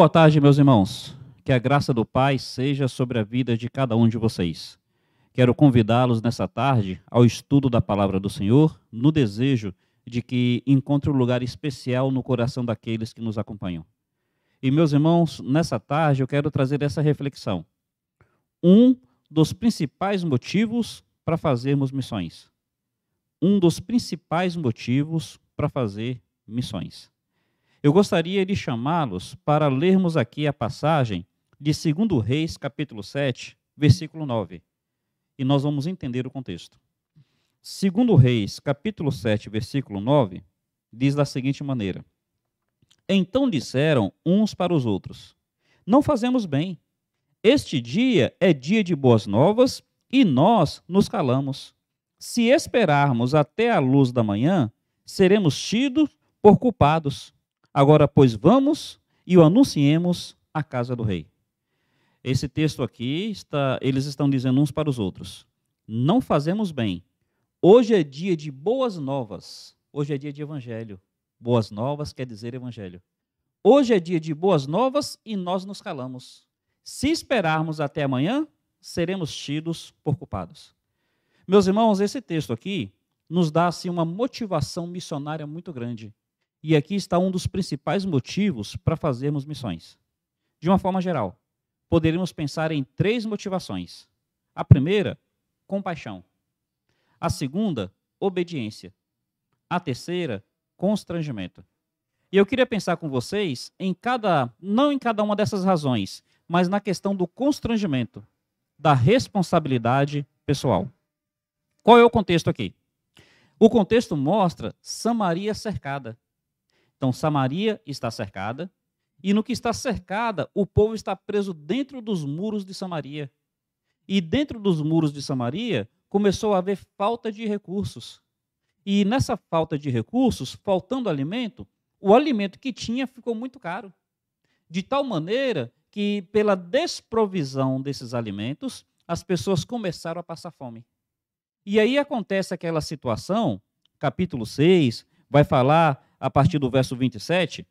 Boa tarde, meus irmãos. Que a graça do Pai seja sobre a vida de cada um de vocês. Quero convidá-los nessa tarde ao estudo da palavra do Senhor, no desejo de que encontre um lugar especial no coração daqueles que nos acompanham. E, meus irmãos, nessa tarde eu quero trazer essa reflexão. Um dos principais motivos para fazermos missões. Um dos principais motivos para fazer missões. Eu gostaria de chamá-los para lermos aqui a passagem de 2 Reis, capítulo 7, versículo 9. E nós vamos entender o contexto. 2 Reis, capítulo 7, versículo 9, diz da seguinte maneira: Então disseram uns para os outros: Não fazemos bem. Este dia é dia de boas novas e nós nos calamos. Se esperarmos até a luz da manhã, seremos tidos por culpados. Agora, pois, vamos e o anunciemos à casa do rei. Esse texto aqui, está, eles estão dizendo uns para os outros: não fazemos bem. Hoje é dia de boas novas. Hoje é dia de evangelho. Boas novas quer dizer evangelho. Hoje é dia de boas novas e nós nos calamos. Se esperarmos até amanhã, seremos tidos por culpados. Meus irmãos, esse texto aqui nos dá assim uma motivação missionária muito grande. E aqui está um dos principais motivos para fazermos missões. De uma forma geral, poderíamos pensar em três motivações. A primeira, compaixão. A segunda, obediência. A terceira, constrangimento. E eu queria pensar com vocês em cada, não em cada uma dessas razões, mas na questão do constrangimento, da responsabilidade pessoal. Qual é o contexto aqui? O contexto mostra Samaria cercada. Então, Samaria está cercada, e no que está cercada, o povo está preso dentro dos muros de Samaria. E dentro dos muros de Samaria, começou a haver falta de recursos. E nessa falta de recursos, faltando alimento, o alimento que tinha ficou muito caro. De tal maneira que, pela desprovisão desses alimentos, as pessoas começaram a passar fome. E aí acontece aquela situação, capítulo 6, vai falar a partir do verso 27,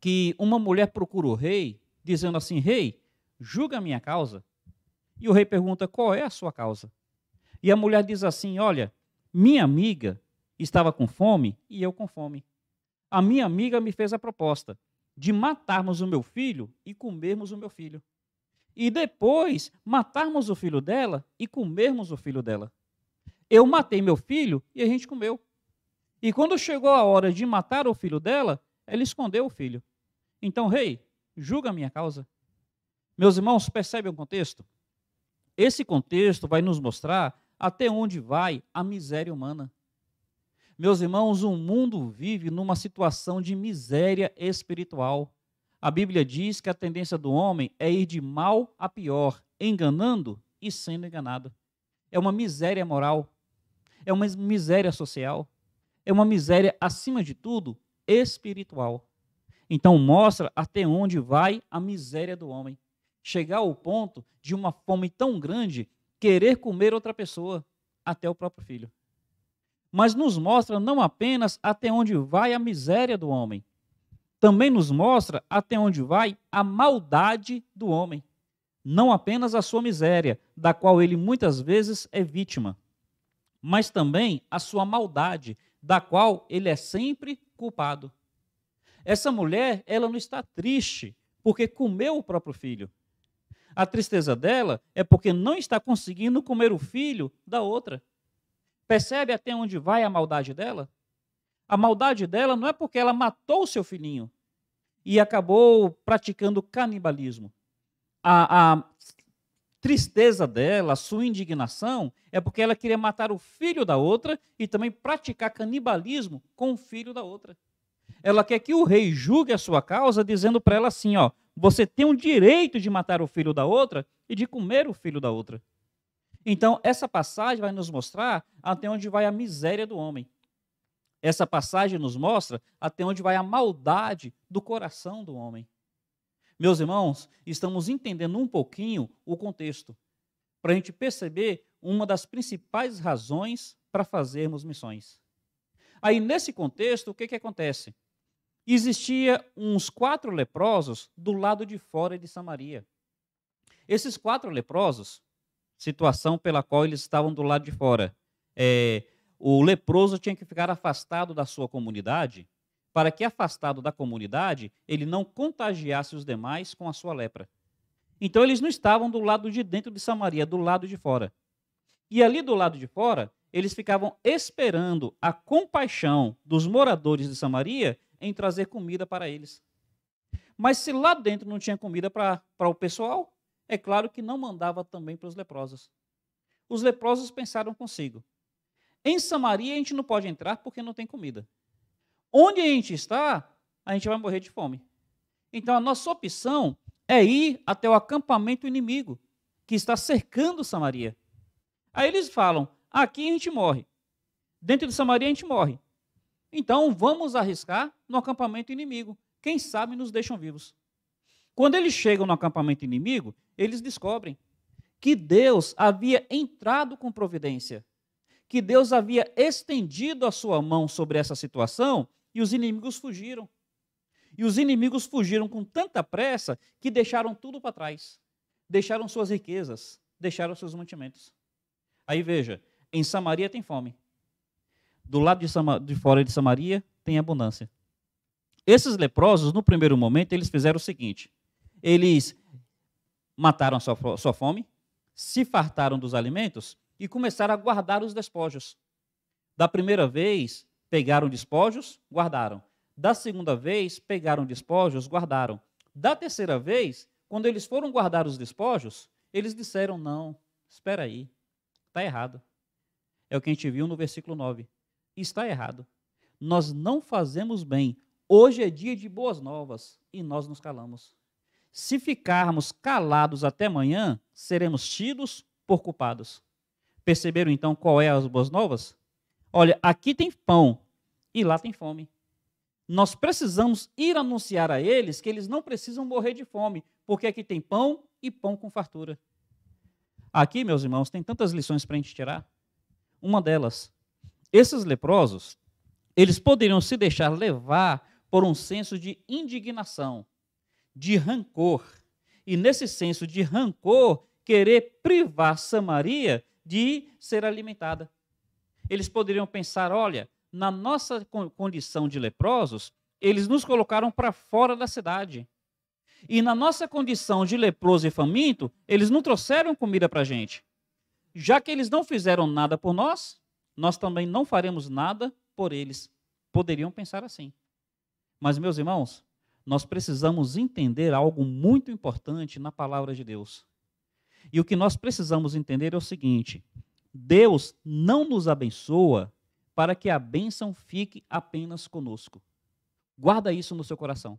que uma mulher procura o rei, dizendo assim: Rei, julga a minha causa. E o rei pergunta: Qual é a sua causa? E a mulher diz assim: Olha, minha amiga estava com fome e eu com fome. A minha amiga me fez a proposta de matarmos o meu filho e comermos o meu filho. E depois matarmos o filho dela e comermos o filho dela. Eu matei meu filho e a gente comeu. E quando chegou a hora de matar o filho dela, ela escondeu o filho. Então, rei, julga a minha causa. Meus irmãos, percebem o contexto? Esse contexto vai nos mostrar até onde vai a miséria humana. Meus irmãos, o mundo vive numa situação de miséria espiritual. A Bíblia diz que a tendência do homem é ir de mal a pior, enganando e sendo enganado. É uma miséria moral, é uma miséria social é uma miséria, acima de tudo, espiritual. Então, mostra até onde vai a miséria do homem. Chegar ao ponto de uma fome tão grande, querer comer outra pessoa, até o próprio filho. Mas nos mostra não apenas até onde vai a miséria do homem, também nos mostra até onde vai a maldade do homem. Não apenas a sua miséria, da qual ele muitas vezes é vítima, mas também a sua maldade, da qual ele é sempre culpado. Essa mulher, ela não está triste porque comeu o próprio filho. A tristeza dela é porque não está conseguindo comer o filho da outra. Percebe até onde vai a maldade dela? A maldade dela não é porque ela matou o seu filhinho e acabou praticando canibalismo. A, a tristeza dela, a sua indignação, é porque ela queria matar o filho da outra e também praticar canibalismo com o filho da outra. Ela quer que o rei julgue a sua causa, dizendo para ela assim: ó, você tem o direito de matar o filho da outra e de comer o filho da outra. Então, essa passagem vai nos mostrar até onde vai a miséria do homem. Essa passagem nos mostra até onde vai a maldade do coração do homem. Meus irmãos, estamos entendendo um pouquinho o contexto, para a gente perceber uma das principais razões para fazermos missões. Aí, nesse contexto, o que, que acontece? Existia uns quatro leprosos do lado de fora de Samaria. Esses quatro leprosos, situação pela qual eles estavam do lado de fora, é, o leproso tinha que ficar afastado da sua comunidade para que, afastado da comunidade, ele não contagiasse os demais com a sua lepra. Então eles não estavam do lado de dentro de Samaria, do lado de fora. E ali do lado de fora, eles ficavam esperando a compaixão dos moradores de Samaria em trazer comida para eles. Mas se lá dentro não tinha comida para o pessoal, é claro que não mandava também para os leprosos. Os leprosos pensaram consigo: em Samaria a gente não pode entrar porque não tem comida onde a gente está, a gente vai morrer de fome. Então a nossa opção é ir até o acampamento inimigo que está cercando Samaria. Aí eles falam: aqui a gente morre. Dentro de Samaria a gente morre. Então vamos arriscar no acampamento inimigo. Quem sabe nos deixam vivos. Quando eles chegam no acampamento inimigo, eles descobrem que Deus havia entrado com providência, que Deus havia estendido a sua mão sobre essa situação e os inimigos fugiram. E os inimigos fugiram com tanta pressa que deixaram tudo para trás. Deixaram suas riquezas, deixaram seus mantimentos. Aí veja, em Samaria tem fome. Do lado de, Sama, de fora de Samaria tem abundância. Esses leprosos, no primeiro momento, eles fizeram o seguinte: eles mataram a sua, sua fome, se fartaram dos alimentos e começaram a guardar os despojos. Da primeira vez, Pegaram despojos, guardaram. Da segunda vez, pegaram despojos, guardaram. Da terceira vez, quando eles foram guardar os despojos, eles disseram: Não, espera aí, está errado. É o que a gente viu no versículo 9. Está errado. Nós não fazemos bem. Hoje é dia de boas novas e nós nos calamos. Se ficarmos calados até amanhã, seremos tidos por culpados. Perceberam então qual é as boas novas? Olha, aqui tem pão e lá tem fome. Nós precisamos ir anunciar a eles que eles não precisam morrer de fome, porque aqui tem pão e pão com fartura. Aqui, meus irmãos, tem tantas lições para a gente tirar. Uma delas, esses leprosos, eles poderiam se deixar levar por um senso de indignação, de rancor. E nesse senso de rancor, querer privar Samaria de ser alimentada. Eles poderiam pensar: olha, na nossa condição de leprosos, eles nos colocaram para fora da cidade. E na nossa condição de leproso e faminto, eles não trouxeram comida para a gente. Já que eles não fizeram nada por nós, nós também não faremos nada por eles. Poderiam pensar assim. Mas, meus irmãos, nós precisamos entender algo muito importante na palavra de Deus. E o que nós precisamos entender é o seguinte: Deus não nos abençoa para que a bênção fique apenas conosco. Guarda isso no seu coração.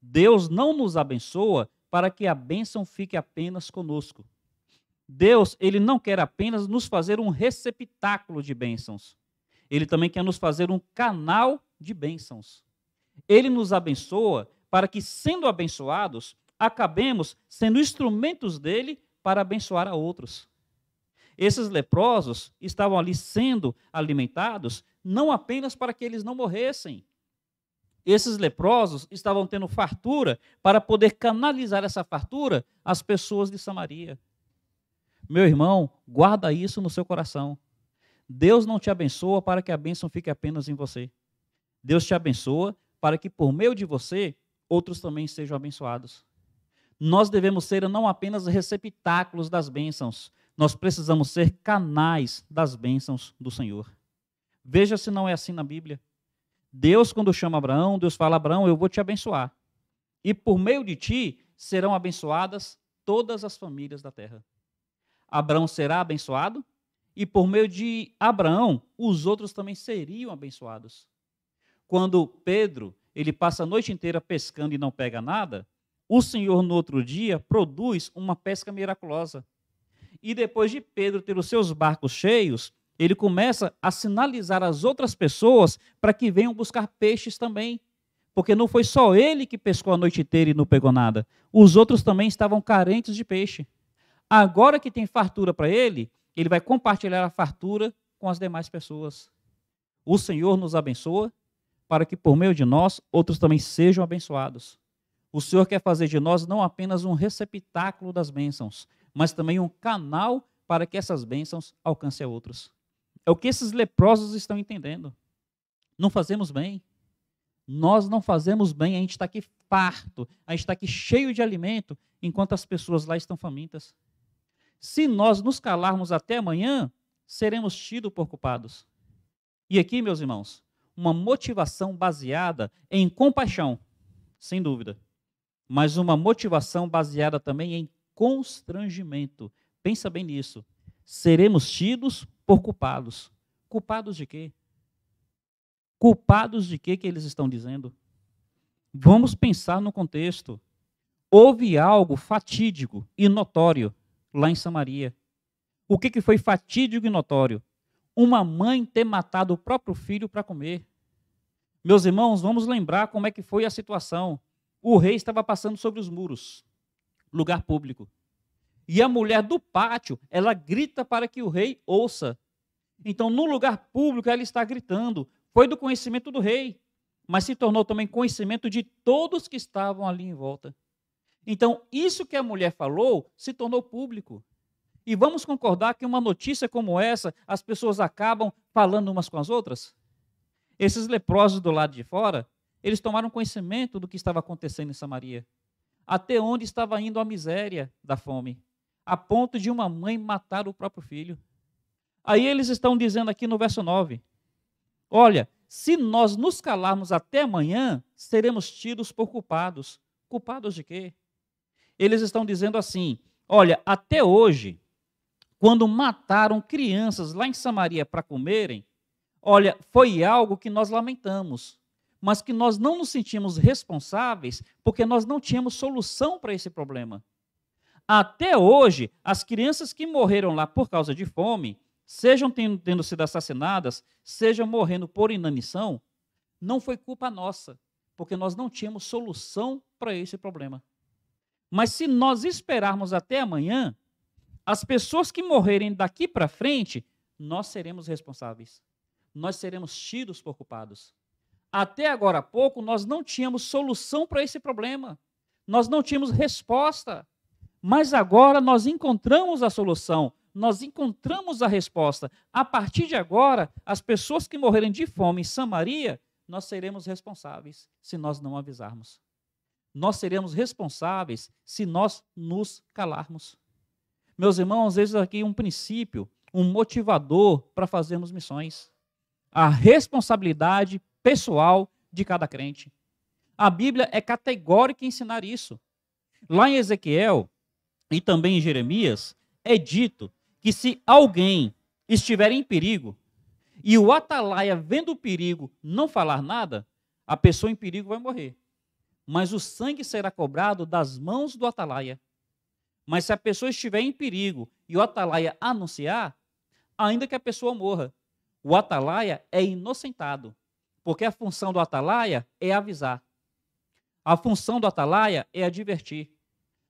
Deus não nos abençoa para que a bênção fique apenas conosco. Deus, ele não quer apenas nos fazer um receptáculo de bênçãos. Ele também quer nos fazer um canal de bênçãos. Ele nos abençoa para que, sendo abençoados, acabemos sendo instrumentos dele para abençoar a outros. Esses leprosos estavam ali sendo alimentados não apenas para que eles não morressem. Esses leprosos estavam tendo fartura para poder canalizar essa fartura às pessoas de Samaria. Meu irmão, guarda isso no seu coração. Deus não te abençoa para que a bênção fique apenas em você. Deus te abençoa para que por meio de você outros também sejam abençoados. Nós devemos ser não apenas receptáculos das bênçãos, nós precisamos ser canais das bênçãos do Senhor. Veja se não é assim na Bíblia. Deus, quando chama Abraão, Deus fala: Abraão, eu vou te abençoar. E por meio de ti serão abençoadas todas as famílias da terra. Abraão será abençoado, e por meio de Abraão, os outros também seriam abençoados. Quando Pedro ele passa a noite inteira pescando e não pega nada, o Senhor, no outro dia, produz uma pesca miraculosa. E depois de Pedro ter os seus barcos cheios, ele começa a sinalizar as outras pessoas para que venham buscar peixes também. Porque não foi só ele que pescou a noite inteira e não pegou nada. Os outros também estavam carentes de peixe. Agora que tem fartura para ele, ele vai compartilhar a fartura com as demais pessoas. O Senhor nos abençoa para que por meio de nós outros também sejam abençoados. O Senhor quer fazer de nós não apenas um receptáculo das bênçãos, mas também um canal para que essas bênçãos alcancem a outros. É o que esses leprosos estão entendendo. Não fazemos bem. Nós não fazemos bem, a gente está aqui farto, a gente está aqui cheio de alimento, enquanto as pessoas lá estão famintas. Se nós nos calarmos até amanhã, seremos tidos por culpados. E aqui, meus irmãos, uma motivação baseada em compaixão, sem dúvida, mas uma motivação baseada também em constrangimento. Pensa bem nisso. Seremos tidos por culpados. Culpados de quê? Culpados de quê que eles estão dizendo? Vamos pensar no contexto. Houve algo fatídico e notório lá em Samaria. O que, que foi fatídico e notório? Uma mãe ter matado o próprio filho para comer. Meus irmãos, vamos lembrar como é que foi a situação. O rei estava passando sobre os muros lugar público. E a mulher do pátio, ela grita para que o rei ouça. Então, no lugar público, ela está gritando. Foi do conhecimento do rei, mas se tornou também conhecimento de todos que estavam ali em volta. Então, isso que a mulher falou se tornou público. E vamos concordar que uma notícia como essa, as pessoas acabam falando umas com as outras? Esses leprosos do lado de fora, eles tomaram conhecimento do que estava acontecendo em Samaria até onde estava indo a miséria da fome, a ponto de uma mãe matar o próprio filho. Aí eles estão dizendo aqui no verso 9: Olha, se nós nos calarmos até amanhã, seremos tidos por culpados. Culpados de quê? Eles estão dizendo assim: Olha, até hoje, quando mataram crianças lá em Samaria para comerem, olha, foi algo que nós lamentamos mas que nós não nos sentimos responsáveis porque nós não tínhamos solução para esse problema. Até hoje, as crianças que morreram lá por causa de fome, sejam tendo, tendo sido assassinadas, sejam morrendo por inanição, não foi culpa nossa, porque nós não tínhamos solução para esse problema. Mas se nós esperarmos até amanhã, as pessoas que morrerem daqui para frente, nós seremos responsáveis. Nós seremos tidos por culpados. Até agora há pouco, nós não tínhamos solução para esse problema. Nós não tínhamos resposta. Mas agora nós encontramos a solução, nós encontramos a resposta. A partir de agora, as pessoas que morrerem de fome em Samaria, nós seremos responsáveis se nós não avisarmos. Nós seremos responsáveis se nós nos calarmos. Meus irmãos, às vezes aqui um princípio, um motivador para fazermos missões. A responsabilidade pessoal de cada crente. A Bíblia é categórica em ensinar isso. Lá em Ezequiel e também em Jeremias, é dito que se alguém estiver em perigo e o atalaia, vendo o perigo, não falar nada, a pessoa em perigo vai morrer. Mas o sangue será cobrado das mãos do atalaia. Mas se a pessoa estiver em perigo e o atalaia anunciar, ainda que a pessoa morra, o atalaia é inocentado porque a função do atalaia é avisar. A função do atalaia é advertir.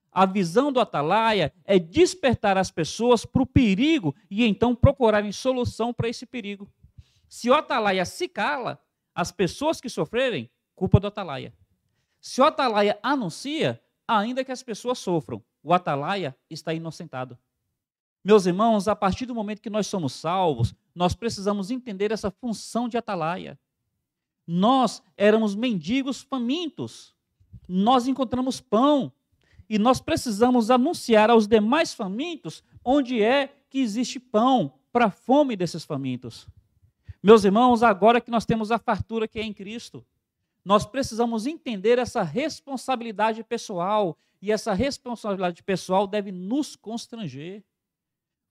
A visão do atalaia é despertar as pessoas para o perigo e então procurarem solução para esse perigo. Se o atalaia se cala, as pessoas que sofrerem, culpa do atalaia. Se o atalaia anuncia, ainda que as pessoas sofram, o atalaia está inocentado. Meus irmãos, a partir do momento que nós somos salvos, nós precisamos entender essa função de atalaia. Nós éramos mendigos famintos. Nós encontramos pão. E nós precisamos anunciar aos demais famintos onde é que existe pão para a fome desses famintos. Meus irmãos, agora que nós temos a fartura que é em Cristo, nós precisamos entender essa responsabilidade pessoal e essa responsabilidade pessoal deve nos constranger.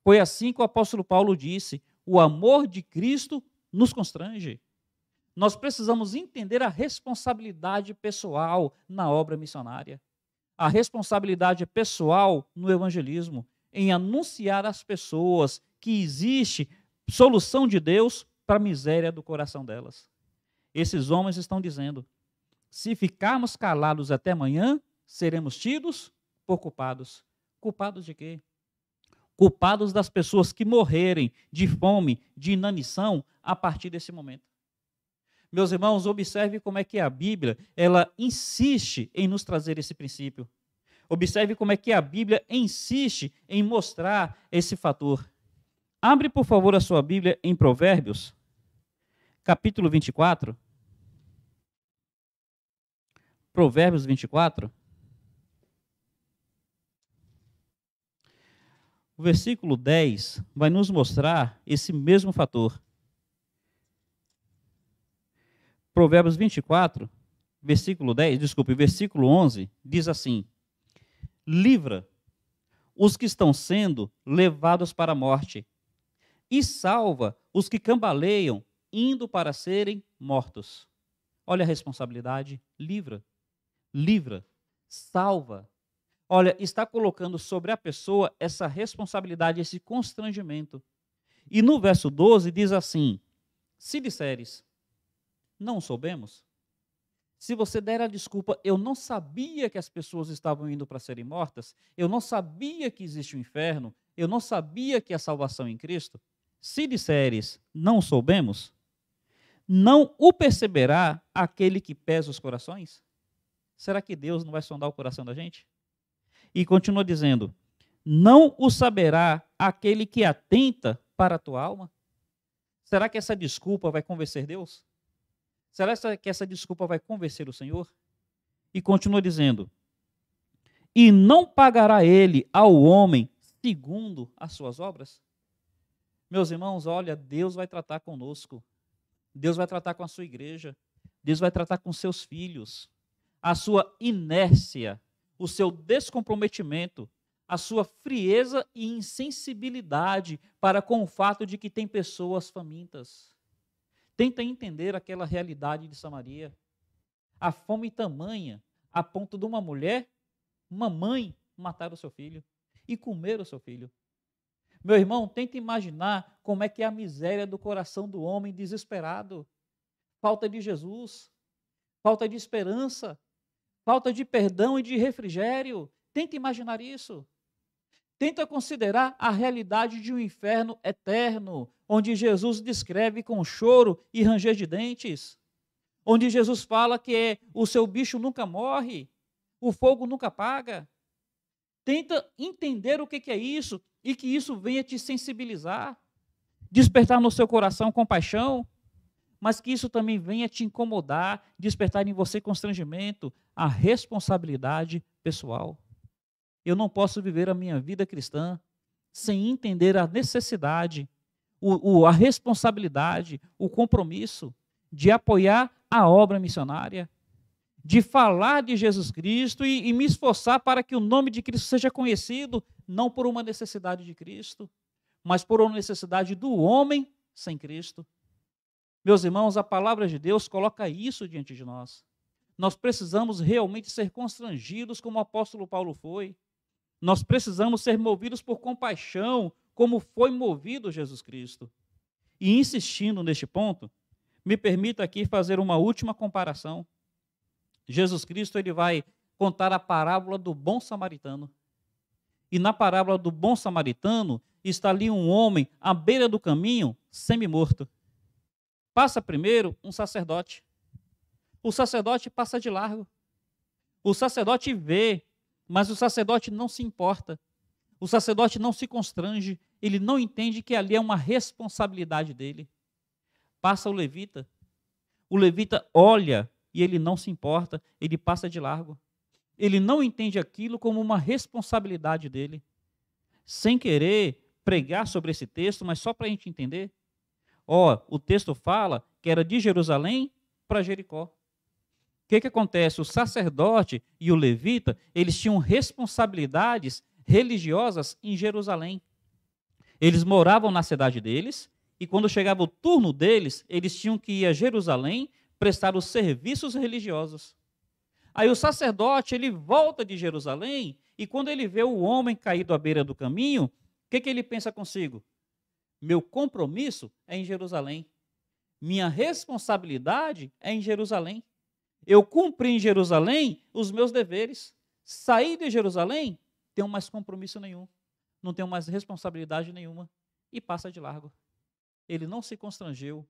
Foi assim que o apóstolo Paulo disse: o amor de Cristo nos constrange. Nós precisamos entender a responsabilidade pessoal na obra missionária, a responsabilidade pessoal no evangelismo, em anunciar às pessoas que existe solução de Deus para a miséria do coração delas. Esses homens estão dizendo: se ficarmos calados até amanhã, seremos tidos por culpados. Culpados de quê? Culpados das pessoas que morrerem de fome, de inanição a partir desse momento. Meus irmãos, observe como é que a Bíblia, ela insiste em nos trazer esse princípio. Observe como é que a Bíblia insiste em mostrar esse fator. Abre, por favor, a sua Bíblia em Provérbios, capítulo 24. Provérbios 24. O versículo 10 vai nos mostrar esse mesmo fator. Provérbios 24, versículo 10, desculpe, versículo 11, diz assim: Livra os que estão sendo levados para a morte, e salva os que cambaleiam, indo para serem mortos. Olha a responsabilidade, livra, livra, salva. Olha, está colocando sobre a pessoa essa responsabilidade, esse constrangimento. E no verso 12 diz assim: Se disseres, não soubemos. Se você der a desculpa, eu não sabia que as pessoas estavam indo para serem mortas, eu não sabia que existe o um inferno, eu não sabia que a salvação em Cristo. Se disseres, não soubemos, não o perceberá aquele que pesa os corações? Será que Deus não vai sondar o coração da gente? E continua dizendo: não o saberá aquele que atenta para a tua alma? Será que essa desculpa vai convencer Deus? Será que essa desculpa vai convencer o Senhor? E continua dizendo: E não pagará ele ao homem segundo as suas obras? Meus irmãos, olha, Deus vai tratar conosco. Deus vai tratar com a sua igreja. Deus vai tratar com seus filhos. A sua inércia, o seu descomprometimento, a sua frieza e insensibilidade para com o fato de que tem pessoas famintas tenta entender aquela realidade de Samaria. A fome tamanha a ponto de uma mulher, uma mãe, matar o seu filho e comer o seu filho. Meu irmão, tenta imaginar como é que é a miséria do coração do homem desesperado. Falta de Jesus, falta de esperança, falta de perdão e de refrigério. Tenta imaginar isso tenta considerar a realidade de um inferno eterno, onde Jesus descreve com choro e ranger de dentes, onde Jesus fala que é, o seu bicho nunca morre, o fogo nunca apaga. Tenta entender o que, que é isso e que isso venha te sensibilizar, despertar no seu coração compaixão, mas que isso também venha te incomodar, despertar em você constrangimento, a responsabilidade pessoal. Eu não posso viver a minha vida cristã sem entender a necessidade, o, o, a responsabilidade, o compromisso de apoiar a obra missionária, de falar de Jesus Cristo e, e me esforçar para que o nome de Cristo seja conhecido, não por uma necessidade de Cristo, mas por uma necessidade do homem sem Cristo. Meus irmãos, a palavra de Deus coloca isso diante de nós. Nós precisamos realmente ser constrangidos, como o apóstolo Paulo foi, nós precisamos ser movidos por compaixão, como foi movido Jesus Cristo. E insistindo neste ponto, me permita aqui fazer uma última comparação. Jesus Cristo ele vai contar a parábola do bom samaritano. E na parábola do bom samaritano está ali um homem à beira do caminho, semi-morto. Passa primeiro um sacerdote. O sacerdote passa de largo. O sacerdote vê mas o sacerdote não se importa. O sacerdote não se constrange. Ele não entende que ali é uma responsabilidade dele. Passa o levita. O levita olha e ele não se importa. Ele passa de largo. Ele não entende aquilo como uma responsabilidade dele. Sem querer pregar sobre esse texto, mas só para a gente entender. Ó, o texto fala que era de Jerusalém para Jericó que, que acontece? O sacerdote e o levita, eles tinham responsabilidades religiosas em Jerusalém. Eles moravam na cidade deles, e quando chegava o turno deles, eles tinham que ir a Jerusalém prestar os serviços religiosos. Aí o sacerdote, ele volta de Jerusalém, e quando ele vê o homem caído à beira do caminho, o que, que ele pensa consigo? Meu compromisso é em Jerusalém. Minha responsabilidade é em Jerusalém. Eu cumpri em Jerusalém os meus deveres. Saí de Jerusalém, tenho mais compromisso nenhum, não tenho mais responsabilidade nenhuma e passa de largo. Ele não se constrangeu,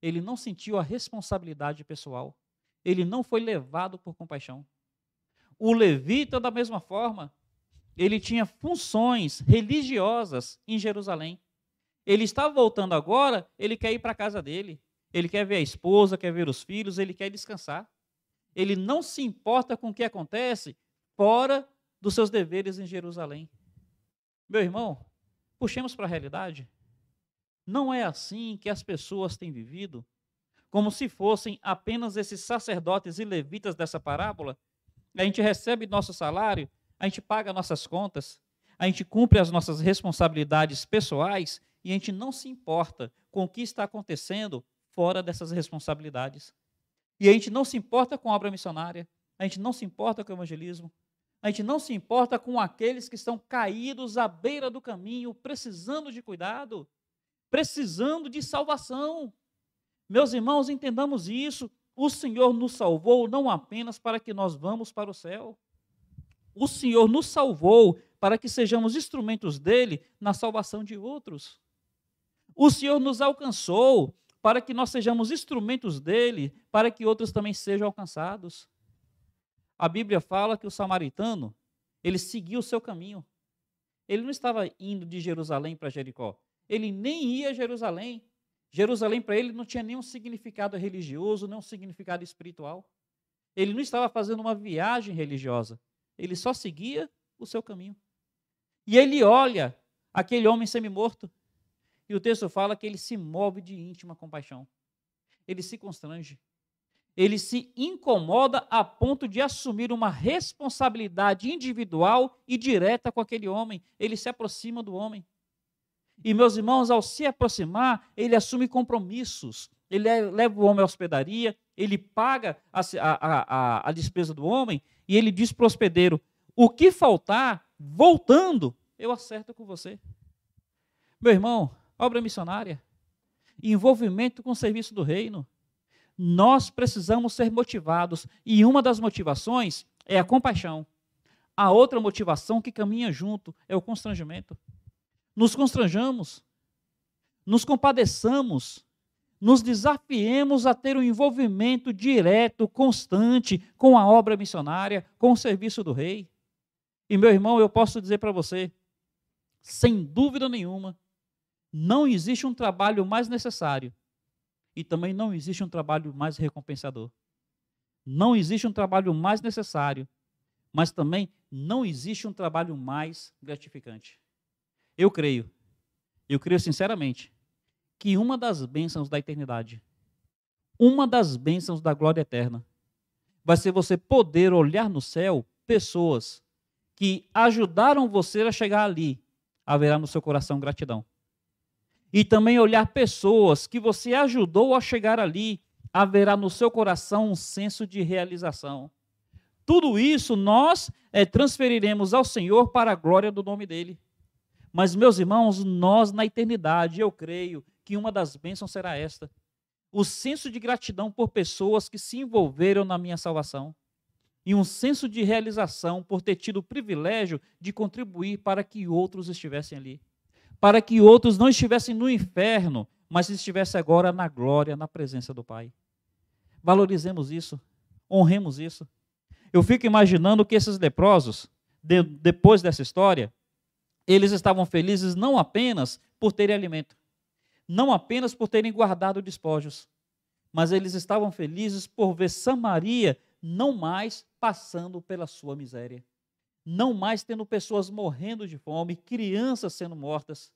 ele não sentiu a responsabilidade pessoal, ele não foi levado por compaixão. O levita, da mesma forma, ele tinha funções religiosas em Jerusalém. Ele está voltando agora, ele quer ir para a casa dele, ele quer ver a esposa, quer ver os filhos, ele quer descansar ele não se importa com o que acontece fora dos seus deveres em Jerusalém. Meu irmão, puxemos para a realidade. Não é assim que as pessoas têm vivido, como se fossem apenas esses sacerdotes e levitas dessa parábola. A gente recebe nosso salário, a gente paga nossas contas, a gente cumpre as nossas responsabilidades pessoais e a gente não se importa com o que está acontecendo fora dessas responsabilidades. E a gente não se importa com a obra missionária, a gente não se importa com o evangelismo, a gente não se importa com aqueles que estão caídos à beira do caminho, precisando de cuidado, precisando de salvação. Meus irmãos, entendamos isso. O Senhor nos salvou não apenas para que nós vamos para o céu. O Senhor nos salvou para que sejamos instrumentos dele na salvação de outros. O Senhor nos alcançou para que nós sejamos instrumentos dele, para que outros também sejam alcançados. A Bíblia fala que o samaritano, ele seguiu o seu caminho. Ele não estava indo de Jerusalém para Jericó. Ele nem ia a Jerusalém. Jerusalém para ele não tinha nenhum significado religioso, nenhum significado espiritual. Ele não estava fazendo uma viagem religiosa. Ele só seguia o seu caminho. E ele olha aquele homem semi-morto e o texto fala que ele se move de íntima compaixão. Ele se constrange. Ele se incomoda a ponto de assumir uma responsabilidade individual e direta com aquele homem. Ele se aproxima do homem. E, meus irmãos, ao se aproximar, ele assume compromissos. Ele leva o homem à hospedaria, ele paga a, a, a, a despesa do homem e ele diz para o hospedeiro: O que faltar, voltando, eu acerto com você. Meu irmão, obra missionária, envolvimento com o serviço do reino. Nós precisamos ser motivados, e uma das motivações é a compaixão. A outra motivação que caminha junto é o constrangimento. Nos constranjamos, nos compadeçamos, nos desafiemos a ter um envolvimento direto, constante com a obra missionária, com o serviço do rei. E meu irmão, eu posso dizer para você, sem dúvida nenhuma, não existe um trabalho mais necessário e também não existe um trabalho mais recompensador. Não existe um trabalho mais necessário, mas também não existe um trabalho mais gratificante. Eu creio, eu creio sinceramente, que uma das bênçãos da eternidade, uma das bênçãos da glória eterna, vai ser você poder olhar no céu pessoas que ajudaram você a chegar ali. Haverá no seu coração gratidão e também olhar pessoas que você ajudou a chegar ali, haverá no seu coração um senso de realização. Tudo isso nós é, transferiremos ao Senhor para a glória do nome dele. Mas, meus irmãos, nós na eternidade, eu creio que uma das bênçãos será esta: o senso de gratidão por pessoas que se envolveram na minha salvação e um senso de realização por ter tido o privilégio de contribuir para que outros estivessem ali para que outros não estivessem no inferno, mas estivessem agora na glória, na presença do Pai. Valorizemos isso, honremos isso. Eu fico imaginando que esses leprosos, de, depois dessa história, eles estavam felizes não apenas por terem alimento, não apenas por terem guardado despojos, mas eles estavam felizes por ver Samaria não mais passando pela sua miséria não mais tendo pessoas morrendo de fome, crianças sendo mortas.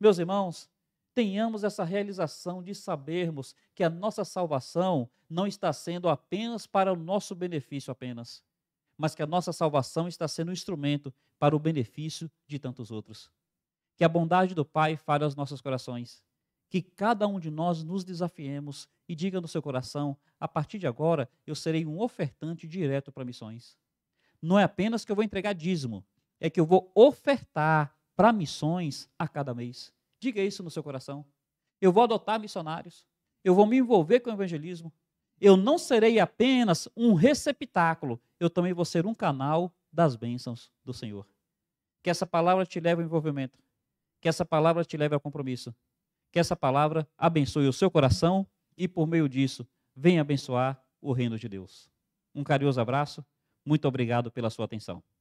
Meus irmãos, tenhamos essa realização de sabermos que a nossa salvação não está sendo apenas para o nosso benefício apenas, mas que a nossa salvação está sendo um instrumento para o benefício de tantos outros. Que a bondade do Pai fale aos nossos corações, que cada um de nós nos desafiemos e diga no seu coração: a partir de agora eu serei um ofertante direto para missões não é apenas que eu vou entregar dízimo, é que eu vou ofertar para missões a cada mês. Diga isso no seu coração. Eu vou adotar missionários, eu vou me envolver com o evangelismo. Eu não serei apenas um receptáculo, eu também vou ser um canal das bênçãos do Senhor. Que essa palavra te leve ao envolvimento, que essa palavra te leve ao compromisso, que essa palavra abençoe o seu coração e, por meio disso, venha abençoar o reino de Deus. Um carinhoso abraço muito obrigado pela sua atenção.